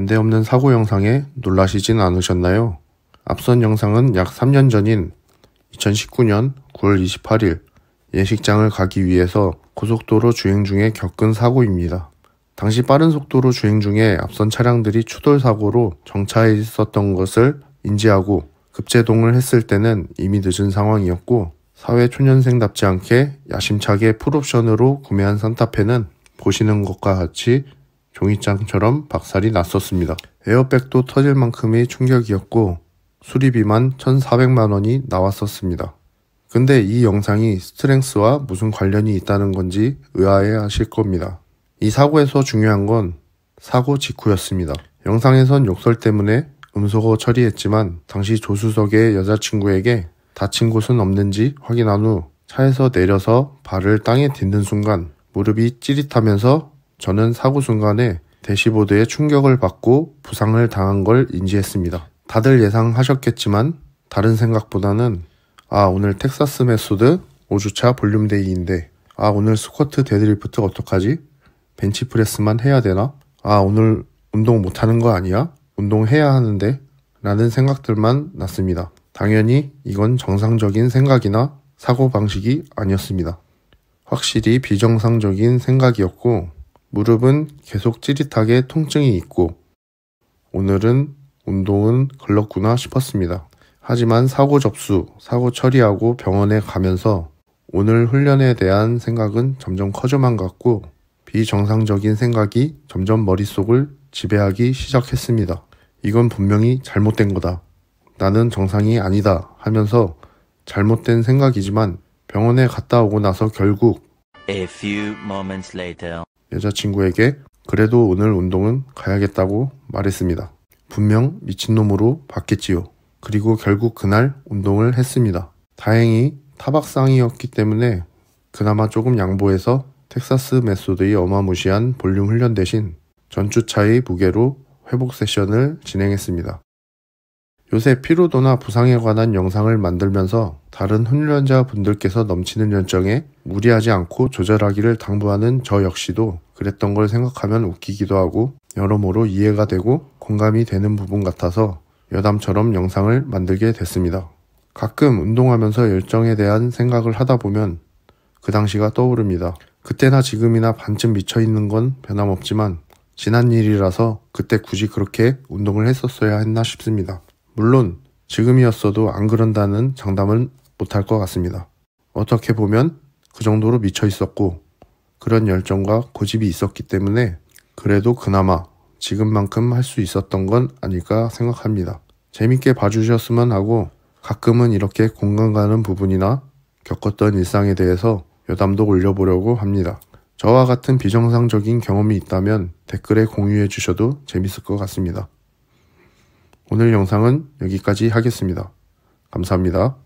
간대 없는 사고 영상에 놀라시진 않으셨나요? 앞선 영상은 약 3년 전인 2019년 9월 28일 예식장을 가기 위해서 고속도로 주행 중에 겪은 사고입니다. 당시 빠른 속도로 주행 중에 앞선 차량들이 추돌 사고로 정차해 있었던 것을 인지하고 급제동을 했을 때는 이미 늦은 상황이었고 사회 초년생답지 않게 야심차게 풀옵션으로 구매한 산타페는 보시는 것과 같이 종이장처럼 박살이 났었습니다. 에어백도 터질 만큼의 충격이었고 수리비만 1,400만 원이 나왔었습니다. 근데 이 영상이 스트렝스와 무슨 관련이 있다는 건지 의아해 하실 겁니다. 이 사고에서 중요한 건 사고 직후였습니다. 영상에선 욕설 때문에 음소거 처리했지만 당시 조수석의 여자친구에게 다친 곳은 없는지 확인한 후 차에서 내려서 발을 땅에 딛는 순간 무릎이 찌릿하면서 저는 사고 순간에 대시보드에 충격을 받고 부상을 당한 걸 인지했습니다. 다들 예상하셨겠지만 다른 생각보다는 아 오늘 텍사스 메소드 5주차 볼륨데이인데 아 오늘 스쿼트 데드리프트 어떡하지? 벤치프레스만 해야 되나? 아 오늘 운동 못하는 거 아니야? 운동해야 하는데 라는 생각들만 났습니다. 당연히 이건 정상적인 생각이나 사고방식이 아니었습니다. 확실히 비정상적인 생각이었고 무릎은 계속 찌릿하게 통증이 있고 오늘은 운동은 걸렀구나 싶었습니다. 하지만 사고 접수, 사고 처리하고 병원에 가면서 오늘 훈련에 대한 생각은 점점 커져만 갔고 비정상적인 생각이 점점 머릿속을 지배하기 시작했습니다. 이건 분명히 잘못된 거다. 나는 정상이 아니다 하면서 잘못된 생각이지만 병원에 갔다 오고 나서 결국 A few moments later. 여자친구에게 그래도 오늘 운동은 가야겠다고 말했습니다. 분명 미친놈으로 봤겠지요. 그리고 결국 그날 운동을 했습니다. 다행히 타박상이었기 때문에 그나마 조금 양보해서 텍사스 메소드의 어마무시한 볼륨 훈련 대신 전주차의 무게로 회복 세션을 진행했습니다. 요새 피로도나 부상에 관한 영상을 만들면서 다른 훈련자 분들께서 넘치는 연정에 무리하지 않고 조절하기를 당부하는 저 역시도 그랬던 걸 생각하면 웃기기도 하고 여러모로 이해가 되고 공감이 되는 부분 같아서 여담처럼 영상을 만들게 됐습니다. 가끔 운동하면서 열정에 대한 생각을 하다 보면 그 당시가 떠오릅니다. 그때나 지금이나 반쯤 미쳐있는 건 변함없지만 지난 일이라서 그때 굳이 그렇게 운동을 했었어야 했나 싶습니다. 물론 지금이었어도 안 그런다는 장담은 못할 것 같습니다. 어떻게 보면 그 정도로 미쳐 있었고 그런 열정과 고집이 있었기 때문에 그래도 그나마 지금만큼 할 수 있었던 건 아닐까 생각합니다. 재밌게 봐주셨으면 하고 가끔은 이렇게 공감 가는 부분이나 겪었던 일상에 대해서 여담도 올려보려고 합니다. 저와 같은 비정상적인 경험이 있다면 댓글에 공유해 주셔도 재밌을 것 같습니다. 오늘 영상은 여기까지 하겠습니다. 감사합니다.